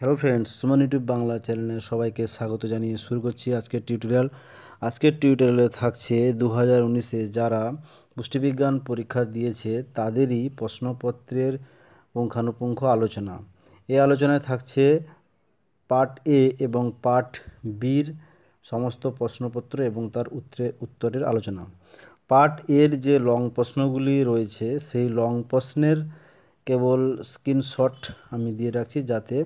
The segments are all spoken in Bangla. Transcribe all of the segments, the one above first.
hello friends Suman YouTube Bangla চ্যানেলে সবাইকে স্বাগত জানিয়ে শুরু করছি আজকের টিউটোরিয়াল আজকের টিউটোরিয়ালে থাকছে দু হাজার যারা পুষ্টিবিজ্ঞান পরীক্ষা দিয়েছে তাদেরই প্রশ্নপত্রের পুঙ্খানুপুঙ্খ আলোচনা এই আলোচনায় থাকছে পার্ট এ এবং পার্ট বির সমস্ত প্রশ্নপত্র এবং তার উত্তরে উত্তরের আলোচনা পার্ট এর যে লং প্রশ্নগুলি রয়েছে সেই লং প্রশ্নের কেবল স্ক্রিনশট আমি দিয়ে রাখছি যাতে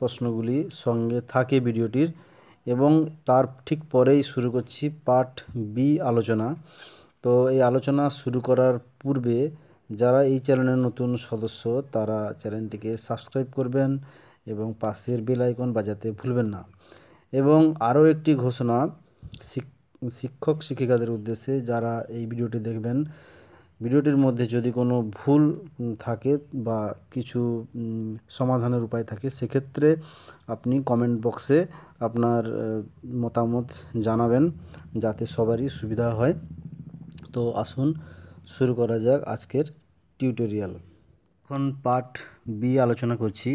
প্রশ্নগুলি সঙ্গে থাকে ভিডিওটির এবং তার ঠিক পরেই শুরু করছি পার্ট বি আলোচনা তো এই আলোচনা শুরু করার পূর্বে যারা এই চ্যানেলের নতুন সদস্য তারা চ্যানেলটিকে সাবস্ক্রাইব করবেন এবং পাশের বেল আইকন বাজাতে ভুলবেন না এবং আরও একটি ঘোষণা শিক্ষক শিক্ষিকাদের উদ্দেশ্যে যারা এই ভিডিওটি দেখবেন ভিডিওটির মধ্যে যদি কোনো ভুল থাকে বা কিছু সমাধানের উপায় থাকে সেক্ষেত্রে আপনি কমেন্ট বক্সে আপনার মতামত জানাবেন যাতে সবারই সুবিধা হয় তো আসুন শুরু করা যাক আজকের টিউটোরিয়াল এখন পার্ট বি আলোচনা করছি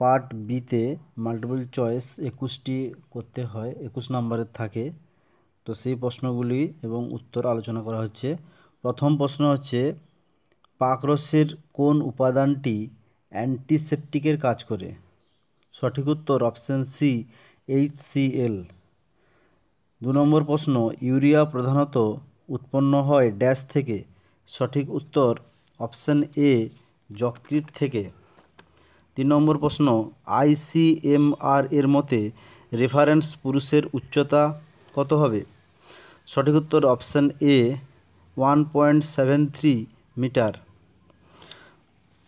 পার্ট বিতে মাল্টিপল চয়েস একুশটি করতে হয় একুশ নম্বরের থাকে তো সেই প্রশ্নগুলি এবং উত্তর আলোচনা করা হচ্ছে প্রথম প্রশ্ন হচ্ছে পাকরসের কোন উপাদানটি অ্যান্টিসেপটিকের কাজ করে সঠিক উত্তর option C H C L দু নম্বর প্রশ্ন ইউরিয়া প্রধানত উৎপন্ন হয় ড্যাশ থেকে সঠিক উত্তর অপশান এ যকৃত থেকে তিন নম্বর প্রশ্ন আইসিএমআর এর মতে রেফারেন্স পুরুষের উচ্চতা কত হবে সঠিক উত্তর option A one point seven three metre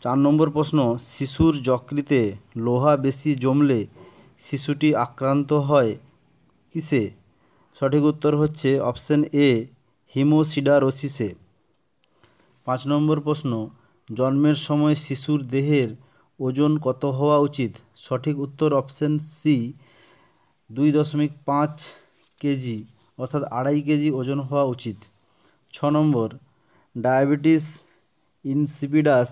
চার নম্বর প্রশ্ন শিশুর যকৃতে লোহা বেশি জমলে শিশুটি আক্রান্ত হয় কিসে সঠিক উত্তর হচ্ছে অপশন এ হিমোসিডারোসিসে পাঁচ নম্বর প্রশ্ন জন্মের সময় শিশুর দেহের ওজন কত হওয়া উচিত সঠিক উত্তর অপশন সি দুই দশমিক পাঁচ কেজি অর্থাৎ আড়াই কেজি ওজন হওয়া উচিত ছ নম্বর ডায়াবেটিস ইনসিপিডাস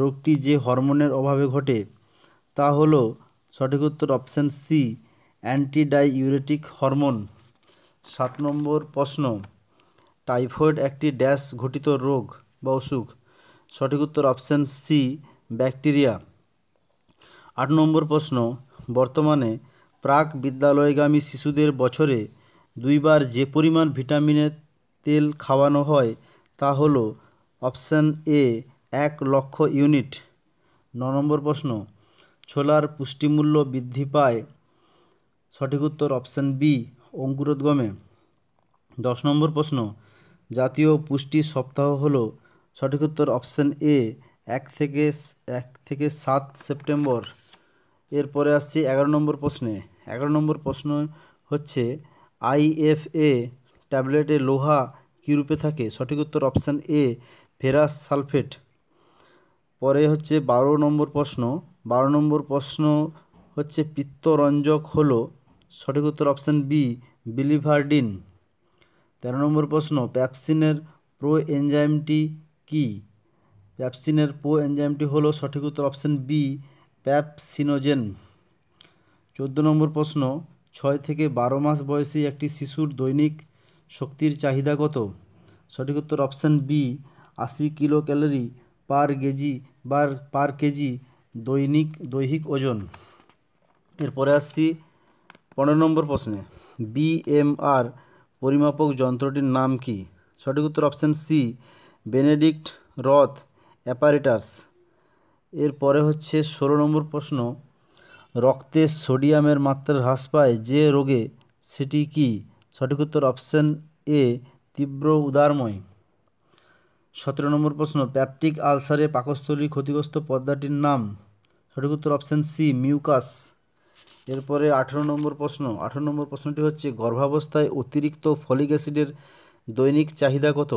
রোগটি যে হরমোনের অভাবে ঘটে তা হল সঠিক উত্তর অপশান সি অ্যান্টিডাইউরেটিক হরমোন সাত নম্বর প্রশ্ন টাইফয়েড একটি ড্যাশ ঘটিত রোগ বা অসুখ সঠিক উত্তর অপশান সি ব্যাকটেরিয়া আট নম্বর প্রশ্ন বর্তমানে প্রাক বিদ্যালয়গামী শিশুদের বছরে দুইবার যে পরিমাণ ভিটামিনের তেল খাওয়ানো হয় তা হলো অপশান এ এক লক্ষ ইউনিট ন নম্বর প্রশ্ন ছোলার পুষ্টিমূল্য বৃদ্ধি পায় সঠিক উত্তর অপশান বি অঙ্কুরোদ্গমে দশ নম্বর প্রশ্ন জাতীয় পুষ্টি সপ্তাহ হলো সঠিক উত্তর অপশান এ এক থেকে এক থেকে সাত সেপ্টেম্বর এরপরে আসছি এগারো নম্বর প্রশ্নে এগারো নম্বর প্রশ্ন হচ্ছে আইএফএ ট্যাবলেটে লোহা কীরূপে থাকে সঠিক উত্তর অপশান এ ফেরাস সালফেট পরে হচ্ছে বারো নম্বর প্রশ্ন বারো নম্বর প্রশ্ন হচ্ছে পিত্তরঞ্জক হল সঠিক উত্তর অপশান বি বিলিভার্ডিন তেরো নম্বর প্রশ্ন প্যাপসিনের প্রো এনজাইমটি কি প্যাপসিনের প্রো এনজাইমটি হলো সঠিক উত্তর অপশান বি প্যাপসিনোজেন চোদ্দো নম্বর প্রশ্ন ছয় থেকে বারো মাস বয়সী একটি শিশুর দৈনিক শক্তির চাহিদা কত সঠিক উত্তর অপশান বি আশি কিলো ক্যালোরি পার কেজি বার পার কেজি দৈনিক দৈহিক ওজন এরপরে আসছি পনেরো নম্বর প্রশ্নে বিএমআর পরিমাপক যন্ত্রটির নাম কি সঠিক উত্তর option C Benedict Roth apparatus এরপরে হচ্ছে ষোলো নম্বর প্রশ্ন রক্তে সোডিয়ামের মাত্রা হ্রাস পায় যে রোগে সেটি কী সঠিক উত্তর অপশন এ তীব্র উদারময় সতেরো নম্বর প্রশ্ন প্যাপটিক আলসারে পাকস্থলী ক্ষতিগ্রস্ত পদ্মাটির নাম সঠিক উত্তর অপশন সি মিউকাস এরপরে আঠেরো নম্বর প্রশ্ন আঠেরো নম্বর প্রশ্নটি হচ্ছে গর্ভাবস্থায় অতিরিক্ত ফলিক অ্যাসিডের দৈনিক চাহিদা কত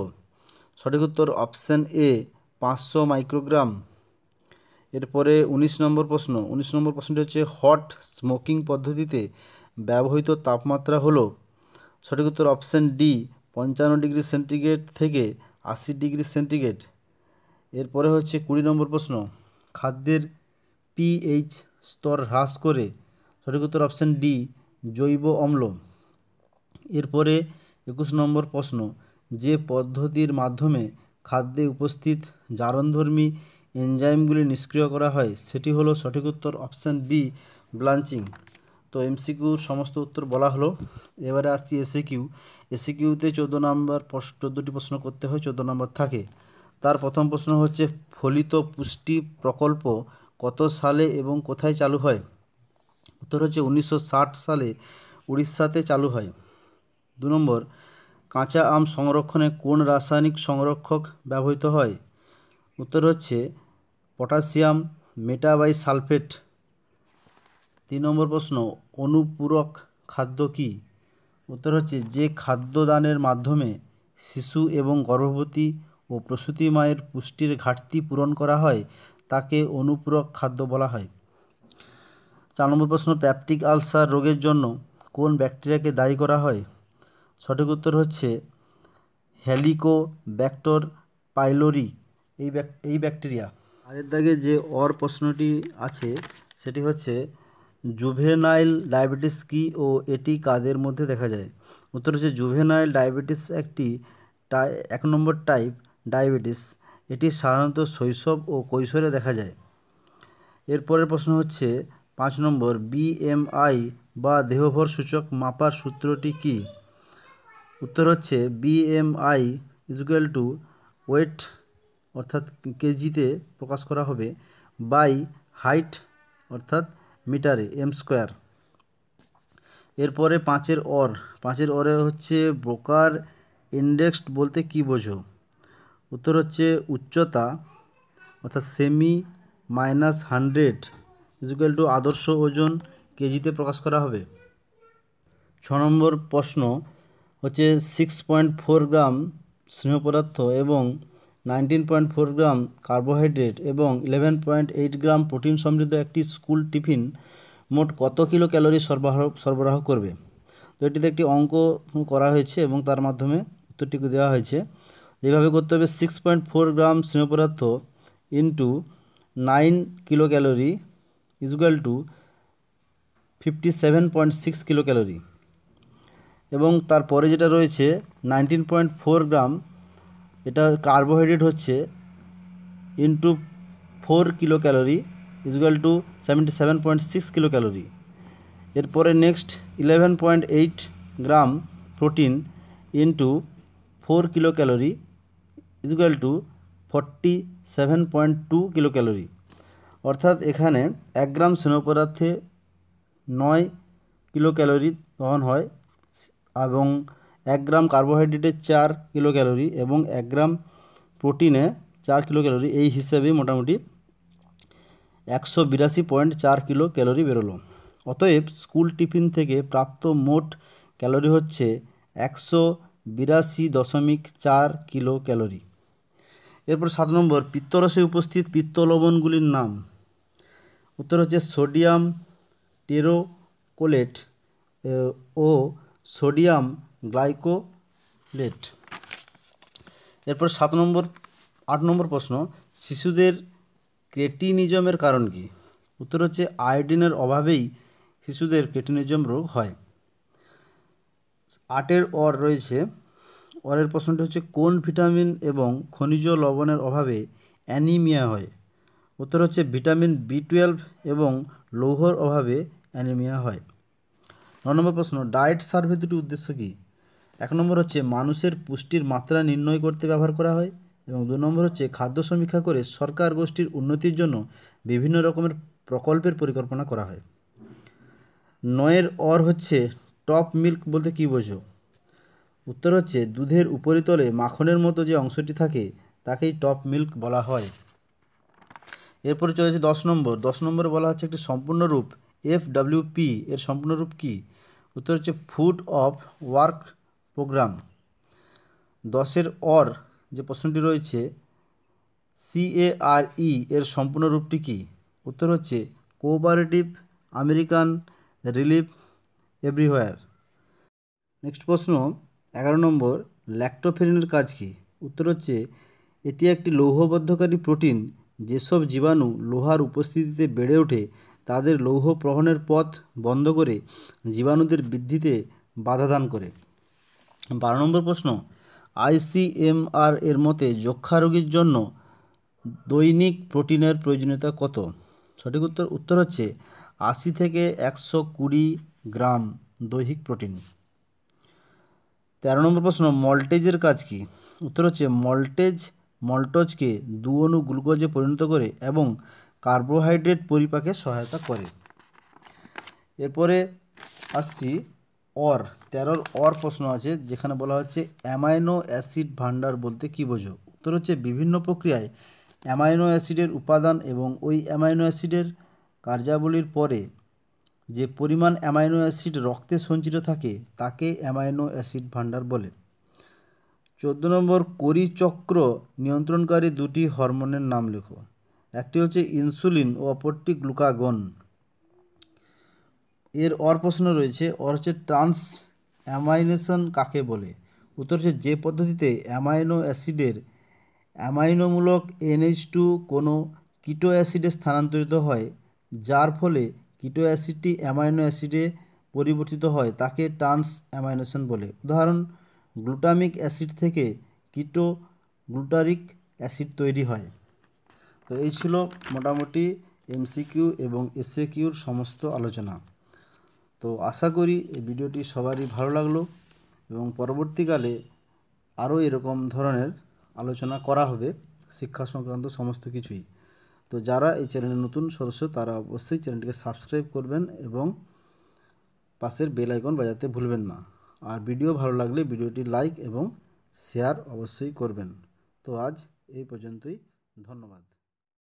সঠিক উত্তর অপশন এ পাঁচশো মাইক্রোগ্রাম এরপরে উনিশ নম্বর প্রশ্ন উনিশ নম্বর প্রশ্নটি হচ্ছে হট স্মোকিং পদ্ধতিতে ব্যবহৃত তাপমাত্রা হলো সঠিক উত্তর অপশান ডি পঞ্চান্ন ডিগ্রি সেন্টিগ্রেড থেকে আশি ডিগ্রি সেন্টিগ্রেড এরপরে হচ্ছে কুড়ি নম্বর প্রশ্ন খাদ্যের পিএইচ স্তর হ্রাস করে সঠিক উত্তর অপশান ডি জৈব অম্ল এরপরে একুশ নম্বর প্রশ্ন যে পদ্ধতির মাধ্যমে খাদ্যে উপস্থিত জারণধর্মী এনজাইমগুলি নিষ্ক্রিয় করা হয় সেটি হলো সঠিক উত্তর অপশান বি ব্লাঞ্চিং তো এমসিকিউর সমস্ত উত্তর বলা হলো এবারে আসছি এসিকিউ এসিকিউতে এসি চোদ্দো নম্বর চোদ্দোটি প্রশ্ন করতে হয় চোদ্দো নম্বর থাকে তার প্রথম প্রশ্ন হচ্ছে ফলিত পুষ্টি প্রকল্প কত সালে এবং কোথায় চালু হয় উত্তর হচ্ছে উনিশশো সালে উড়িষ্যাতে চালু হয় দু নম্বর কাঁচা আম সংরক্ষণে কোন রাসায়নিক সংরক্ষক ব্যবহৃত হয় উত্তর হচ্ছে পটাশিয়াম মেটাবাই সালফেট তিন নম্বর প্রশ্ন অনুপূরক খাদ্য কী উত্তর হচ্ছে যে খাদ্য দানের মাধ্যমে শিশু এবং গর্ভবতী ও প্রসূতি মায়ের পুষ্টির ঘাটতি পূরণ করা হয় তাকে অনুপূরক খাদ্য বলা হয় চার নম্বর প্রশ্ন প্যাপটিক আলসার রোগের জন্য কোন ব্যাকটেরিয়াকে দায়ী করা হয় সঠিক উত্তর হচ্ছে হ্যালিকো ব্যাক্টর পাইলোরি এই এই ব্যাকটেরিয়া আরের দাগে যে অর প্রশ্নটি আছে সেটি হচ্ছে জুভেনাইল ডায়াবেটিস কী ও এটি কাদের মধ্যে দেখা যায় উত্তর হচ্ছে জুভেনাইল ডায়াবেটিস একটি টাই এক নম্বর টাইপ ডায়াবেটিস এটি সাধারণত শৈশব ও কৈশোরে দেখা যায় এরপরের প্রশ্ন হচ্ছে পাঁচ নম্বর বিএমআই বা দেহভর সূচক মাপার সূত্রটি কী উত্তর হচ্ছে বিএমআই ইজুকাল টু ওয়েট অর্থাৎ কেজিতে প্রকাশ করা হবে বাই হাইট অর্থাৎ মিটারে এম স্কোয়ার এরপরে পাঁচের অর পাঁচের অরে হচ্ছে ব্রোকার ইন্ডেক্সড বলতে কি বোঝো উত্তর হচ্ছে উচ্চতা অর্থাৎ cm minus hundred equal to আদর্শ ওজন কেজিতে প্রকাশ করা হবে ছ নম্বর প্রশ্ন হচ্ছে সিক্স পয়েন্ট ফোর গ্রাম স্নেহ পদার্থ এবং nineteen point four gram carbohydrate এবং eleven point eight gram protein সমৃদ্ধ একটি স্কুল টিফিন মোট কত কিলো ক্যালোরি সরবরাহ সরবরাহ করবে তো এটিতে একটি অঙ্ক করা হয়েছে এবং তার মাধ্যমে উত্তরটি দেওয়া হয়েছে এইভাবে করতে হবে সিক্স পয়েন্ট ফোর গ্রাম স্নেহ পদার্থ into nine kilo calorie equal to fifty seven point six kilo calorie এবং তারপরে যেটা রয়েছে নাইনটিন পয়েন্ট ফোর গ্রাম এটা কার্বোহাইড্রেট হচ্ছে into four kilo calorie equal to seventy seven point six kilo calorie এরপরে next eleven point eight gram protein into four kilo calorie equal to forty seven point two kilo calorie অর্থাৎ এখানে এক গ্রাম স্নেহ পদার্থে নয় কিলো ক্যালোরি গ্রহণ হয় এবং এক গ্রাম কার্বোহাইড্রেটে চার কিলো ক্যালোরি এবং এক গ্রাম প্রোটিনে চার কিলো ক্যালোরি এই হিসেবে মোটামুটি একশো বিরাশি পয়েন্ট চার কিলো ক্যালোরি বেরোলো অতএব স্কুল টিফিন থেকে প্রাপ্ত মোট ক্যালোরি হচ্ছে একশো বিরাশি দশমিক চার কিলো ক্যালোরি এরপর সাত নম্বর পিত্তরসে উপস্থিত পিত্তলবণগুলির নাম উত্তর হচ্ছে সোডিয়াম টেরোকোলেট ও সোডিয়াম গ্লাইকোলেট এরপর সাত নম্বর আট নম্বর প্রশ্ন শিশুদের ক্রেটিনিজমের কারণ কি উত্তর হচ্ছে আয়োডিনের অভাবেই শিশুদের ক্রেটিনিজম রোগ হয় আটের অর রয়েছে অরের প্রশ্নটি হচ্ছে কোন ভিটামিন এবং খনিজ লবণের অভাবে অ্যানিমিয়া হয় উত্তর হচ্ছে ভিটামিন বি টুয়েলভ এবং লৌহর অভাবে অ্যানিমিয়া হয় ন নম্বর প্রশ্ন ডায়েট সার্ভে দুটি উদ্দেশ্য কী এক নম্বর হচ্ছে মানুষের পুষ্টির মাত্রা নির্ণয় করতে ব্যবহার করা হয় এবং দু নম্বর হচ্ছে খাদ্য সমীক্ষা করে সরকার গোষ্ঠীর উন্নতির জন্য বিভিন্ন রকমের প্রকল্পের পরিকল্পনা করা হয় নয়ের অর হচ্ছে টপ মিল্ক বলতে কী বোঝো উত্তর হচ্ছে দুধের উপরিতলে মাখনের মতো যে অংশটি থাকে তাকেই টপ মিল্ক বলা হয় এরপরে চলেছে দশ নম্বর দশ নম্বর বলা হচ্ছে একটি সম্পূর্ণরূপ এফ এর সম্পূর্ণরূপ কী উত্তর হচ্ছে ফুড অফ ওয়ার্ক প্রোগ্রাম দশের অর যে প্রশ্নটি রয়েছে সিএআরই e এর সম্পূর্ণ রূপটি কী উত্তর হচ্ছে cooperative American relief everywhere next প্রশ্ন এগারো নম্বর ল্যাক্টোফেরিনের কাজ কী উত্তর হচ্ছে এটি একটি লৌহবদ্ধকারী প্রোটিন যেসব জীবাণু লোহার উপস্থিতিতে বেড়ে ওঠে তাদের লৌহ প্রহণের পথ বন্ধ করে জীবাণুদের বৃদ্ধিতে বাধা দান করে বারো নম্বর প্রশ্ন আইসিএমআর এর মতে যক্ষা রোগীর জন্য দৈনিক প্রোটিনের প্রয়োজনীয়তা কত সঠিক উত্তর উত্তর হচ্ছে আশি থেকে একশো কুড়ি গ্রাম দৈহিক প্রোটিন তেরো নম্বর প্রশ্ন মল্টেজের কাজ কি উত্তর হচ্ছে মল্টেজ মল্টজকে দু অণু গ্লুকোজে পরিণত করে এবং কার্বোহাইড্রেট পরিপাকে সহায়তা করে এরপরে আসছি অর তেরোর অর প্রশ্ন আছে যেখানে বলা হচ্ছে অ্যামাইনো অ্যাসিড ভান্ডার বলতে কী বোঝো উত্তর হচ্ছে বিভিন্ন প্রক্রিয়ায় অ্যামাইনো অ্যাসিডের উপাদান এবং ওই অ্যামাইনো অ্যাসিডের কার্যাবলীর পরে যে পরিমাণ অ্যামাইনো অ্যাসিড রক্তে সঞ্চিত থাকে তাকে অ্যামাইনো অ্যাসিড ভান্ডার বলে চোদ্দ নম্বর করিচক্র নিয়ন্ত্রণকারী দুটি হরমোনের নাম লেখো একটি হচ্ছে ইনসুলিন ও অপরটি গ্লুকাগন এর অর প্রশ্ন রয়েছে অর হচ্ছে ট্রান্স অ্যামাইনেশন কাকে বলে উত্তর হচ্ছে যে পদ্ধতিতে অ্যামাইনো অ্যাসিডের অ্যামাইনোমূলক এনএইচ টু কোনো কিটো অ্যাসিডে স্থানান্তরিত হয় যার ফলে কিটো অ্যাসিডটি অ্যামাইনো অ্যাসিডে পরিবর্তিত হয় তাকে ট্রান্স অ্যামাইনেশন বলে উদাহরণ গ্লুটামিক অ্যাসিড থেকে কিটো গ্লুটারিক অ্যাসিড তৈরি হয় তো এই ছিল মোটামুটি এমসিকিউ এবং এসএ কিউর সমস্ত আলোচনা তো আশা করি এই ভিডিওটি সবারই ভালো লাগলো এবং পরবর্তীকালে আরও এরকম ধরনের আলোচনা করা হবে শিক্ষা সংক্রান্ত সমস্ত কিছুই তো যারা এই চ্যানেলের নতুন সদস্য তারা অবশ্যই চ্যানেলটিকে সাবস্ক্রাইব করবেন এবং পাশের বেল আইকন বাজাতে ভুলবেন না আর ভিডিও ভালো লাগলে ভিডিওটি লাইক এবং শেয়ার অবশ্যই করবেন তো আজ এই পর্যন্তই ধন্যবাদ